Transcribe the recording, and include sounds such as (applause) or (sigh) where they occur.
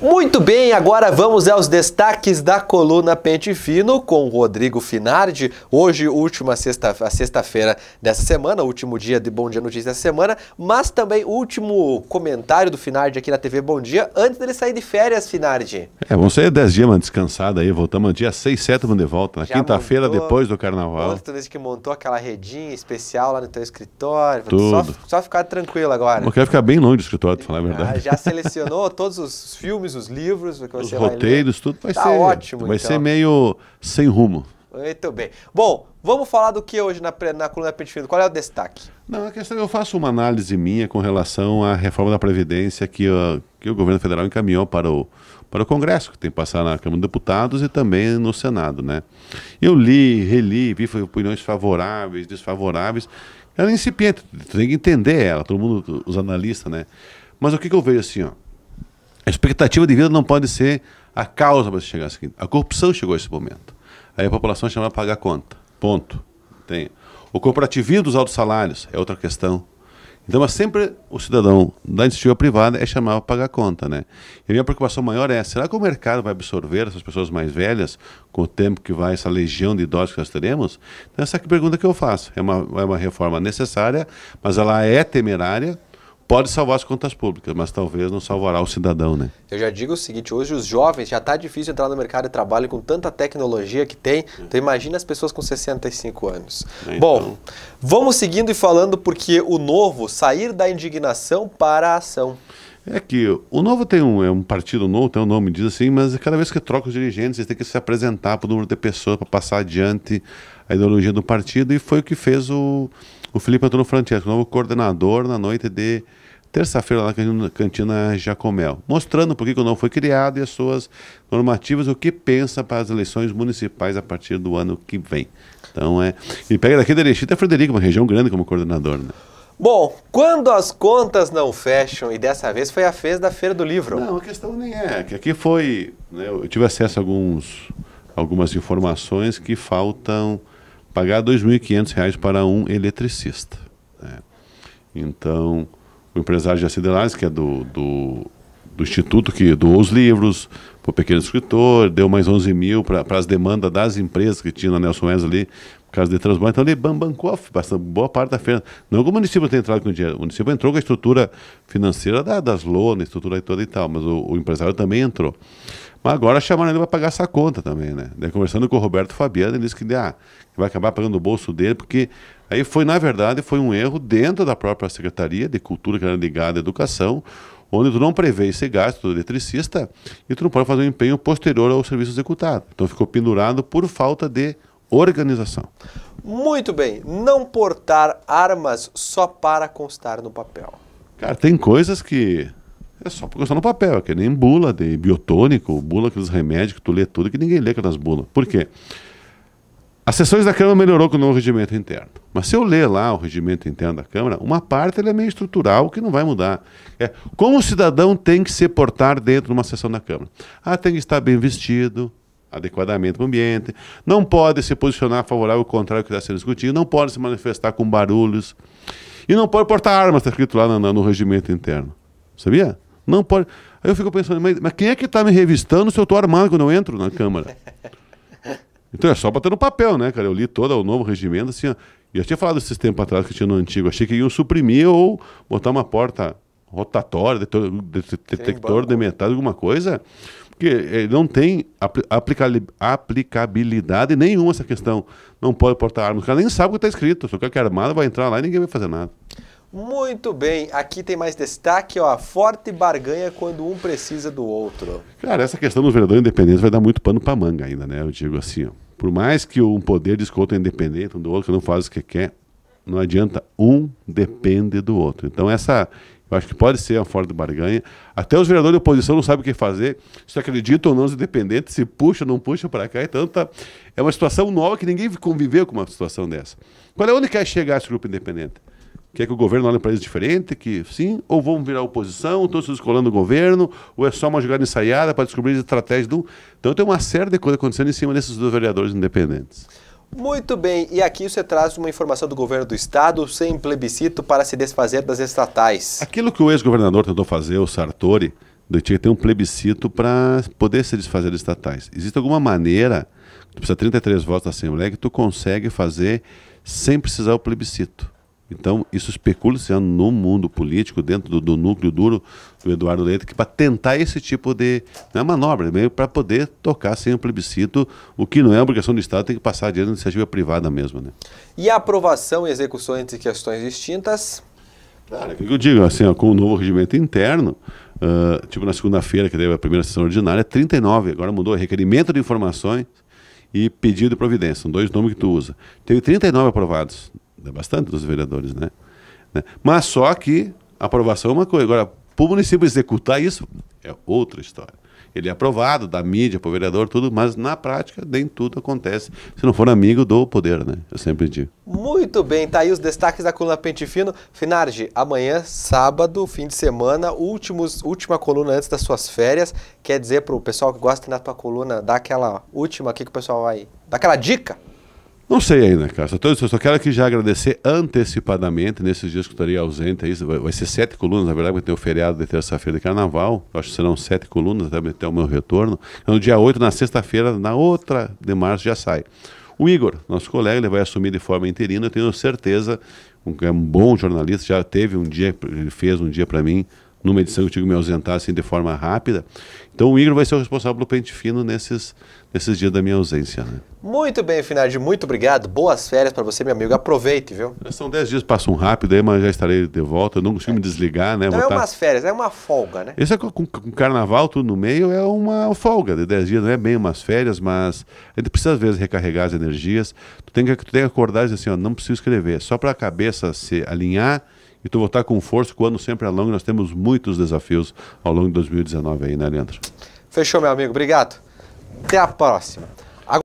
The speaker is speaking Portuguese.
Muito bem, agora vamos aos destaques da coluna Pente Fino com Rodrigo Finardi. Hoje, última sexta-feira sexta dessa semana, último dia de Bom Dia Notícias da semana, mas também último comentário do Finardi aqui na TV Bom Dia, antes dele sair de férias, Finardi. É, vamos sair 10 dias, mano, descansado aí, voltamos dia 6, 7, vamos de volta, na quinta-feira depois do carnaval. toda vez que montou aquela redinha especial lá no teu escritório, Tudo. Só, só ficar tranquilo agora. Eu quero ficar bem longe do escritório, pra falar a ah, verdade. já selecionou todos os filmes filmes, os livros, os roteiros, tudo vai tá ser ótimo. Vai então. ser meio sem rumo. Muito bem. Bom, vamos falar do que hoje na, na coluna Pentifino. Qual é o destaque? Não, a questão é eu faço uma análise minha com relação à reforma da Previdência que, uh, que o governo federal encaminhou para o, para o Congresso, que tem que passar na Câmara dos Deputados e também no Senado. Né? Eu li, reli, vi opiniões favoráveis, desfavoráveis. Ela é incipiente, tem que entender ela, todo mundo, os analistas, né? Mas o que, que eu vejo assim, ó? A expectativa de vida não pode ser a causa para você chegar aqui. seguinte. A corrupção chegou a esse momento. Aí a população é chamada a pagar a conta. Ponto. Tem. O corporativismo dos altos salários é outra questão. Então, mas sempre o cidadão da iniciativa privada é chamado a pagar a conta, né? E a minha preocupação maior é, será que o mercado vai absorver essas pessoas mais velhas com o tempo que vai, essa legião de idosos que nós teremos? Então, essa é a pergunta que eu faço. É uma, é uma reforma necessária, mas ela é temerária, pode salvar as contas públicas, mas talvez não salvará o cidadão, né? Eu já digo o seguinte, hoje os jovens, já está difícil entrar no mercado de trabalho com tanta tecnologia que tem, então imagina as pessoas com 65 anos. É, então... Bom, vamos seguindo e falando porque o novo, sair da indignação para a ação. É que o Novo tem um, é um partido novo, tem um nome, diz assim, mas cada vez que troca os dirigentes, eles têm que se apresentar para o número de pessoas para passar adiante a ideologia do partido, e foi o que fez o, o Felipe Antônio Francesco, o novo coordenador, na noite de terça-feira lá na Cantina Jacomel, mostrando por que o novo foi criado e as suas normativas, o que pensa para as eleições municipais a partir do ano que vem. Então é. E pega daqui da Erechita é Frederico, uma região grande como coordenador, né? Bom, quando as contas não fecham, e dessa vez foi a vez da Feira do Livro. Não, a questão nem é, que aqui foi. Né, eu tive acesso a alguns, algumas informações que faltam pagar R$ 2.500 para um eletricista. Né? Então, empresário Jacir Denais, que é do, do, do, Instituto, que doou os livros para o pequeno escritor, deu mais 11 mil para as demandas das empresas que tinha na Nelson Wesley caso de transbordo. Então, ele bancou bastante, boa parte da feira. Não é que o município tenha entrado com dinheiro. O município entrou com a estrutura financeira da, das lonas, estrutura toda e tal, mas o, o empresário também entrou. Mas agora chamaram ele para pagar essa conta também, né? Daí, conversando com o Roberto Fabiano, ele disse que ah, vai acabar pagando o bolso dele, porque aí foi, na verdade, foi um erro dentro da própria Secretaria de Cultura, que era ligada à educação, onde tu não prevê esse gasto do eletricista e tu não pode fazer um empenho posterior ao serviço executado. Então ficou pendurado por falta de organização. Muito bem, não portar armas só para constar no papel. Cara, tem coisas que é só para constar no papel, é que nem bula de biotônico, bula aqueles remédios que tu lê tudo que ninguém lê aquelas bulas. Por quê? As sessões da Câmara melhorou com o novo regimento interno. Mas se eu ler lá o regimento interno da Câmara, uma parte ele é meio estrutural que não vai mudar. É como o cidadão tem que se portar dentro de uma sessão da Câmara. Ah, tem que estar bem vestido, adequadamente para o ambiente, não pode se posicionar favorável ao contrário ao que está sendo discutido, não pode se manifestar com barulhos e não pode portar armas, está escrito lá no, no, regimento interno. Sabia? Não pode. Aí eu fico pensando, mas, mas quem é que está me revistando se eu estou armado quando eu entro na Câmara? (laughs) Então é só bater no papel, né, cara? Eu li todo o novo regimento, assim, ó. E eu tinha falado esses tempos atrás que tinha no antigo. Achei que iam suprimir ou botar uma porta rotatória, detector, detector de metal, alguma coisa porque eh, não tem aplicabilidade nenhuma essa questão. Não pode portar arma. Tá o cara nem sabe o que está escrito. Só que é armada vai entrar lá e ninguém vai fazer nada. Muito bem, aqui tem mais destaque, ó, forte barganha quando um precisa do outro. Cara, essa questão dos vereadores independentes vai dar muito pano para manga ainda, né? Eu digo assim, ó, por mais que um poder discuta independente um do outro, que não faz o que quer, não adianta, um depende do outro. Então essa, eu acho que pode ser a fora de barganha. Até os vereadores de oposição não sabem o que fazer, se acreditam ou não os independentes, se puxa ou não puxa para cá. Então tá, é uma situação nova que ninguém conviveu com uma situação dessa. Qual é onde quer chegar esse grupo independente? Quer que o governo olhe para eles diferente? Que sim? Ou vão virar oposição? Estão se descolando o governo? Ou é só uma jogada ensaiada para descobrir estratégia? do. Então tem uma série de coisas acontecendo em cima desses dois vereadores independentes. Muito bem, e aqui você traz uma informação do governo do estado sem plebiscito para se desfazer das estatais. Aquilo que o ex-governador tentou fazer, o Sartori, do tinha que ter um plebiscito para poder se desfazer das estatais. Existe alguma maneira, tu precisa 33 votos da Assembleia, que tu consegue fazer sem precisar o plebiscito. Então, isso especula-se no mundo político, dentro do, do, núcleo duro do Eduardo Leite, que para tentar esse tipo de né, manobra, né, meio para poder tocar sem o plebiscito, o que não é obrigação do Estado, tem que passar dinheiro na iniciativa privada mesmo. Né? E a aprovação e execução entre questões distintas? Cara, o que eu digo, assim, ó, com o novo regimento interno, uh, tipo na segunda-feira, que teve a primeira sessão ordinária, 39, agora mudou, requerimento de informações e pedido de providência, são dois nomes que tu usa. Teve 39 aprovados é bastante dos vereadores, né? né? Mas só que aprovação é uma coisa. Agora, para o município executar isso, é outra história. Ele é aprovado da mídia para o vereador, tudo, mas na prática nem tudo acontece se não for amigo do poder, né? Eu sempre digo. Muito bem, tá aí os destaques da coluna Pente Fino. Finardi, amanhã, sábado, fim de semana, últimos, última coluna antes das suas férias. Quer dizer para o pessoal que gosta na tua coluna, dá aquela última aqui que o pessoal vai. dá aquela dica. Não sei ainda, cara. Só, tô, só quero aqui já agradecer antecipadamente, nesses dias que eu estarei ausente. Aí, vai, vai, ser sete colunas, na verdade, porque tem o feriado de terça-feira de carnaval. Acho que serão sete colunas até, até o meu retorno. Então, no dia 8, na sexta-feira, na outra de março, já sai. O Igor, nosso colega, ele vai assumir de forma interina. Eu tenho certeza, um, é um bom jornalista, já teve um dia, ele fez um dia para mim numa edição eu tive que me ausentar assim, de forma rápida. Então o Igor vai ser o responsável pelo pente fino nesses, nesses dias da minha ausência. Né? Muito bem, Finardi, muito obrigado. Boas férias para você, meu amigo. Aproveite, viu? É, são 10 dias, passam rápido aí, mas já estarei de volta. Eu não consigo é. me desligar, né? Não é tá umas férias, é uma folga, né? Esse é com, com carnaval tudo no meio, é uma folga de 10 dias, não é bem umas férias, mas a gente precisa às vezes recarregar as energias. Tu tem que, tu tem que acordar e dizer assim, ó, não preciso escrever. É só para a cabeça se alinhar e tu voltar com força, que o ano sempre é longo, nós temos muitos desafios ao longo de 2019 aí, né, Leandro? Fechou, meu amigo. Obrigado. Até a próxima.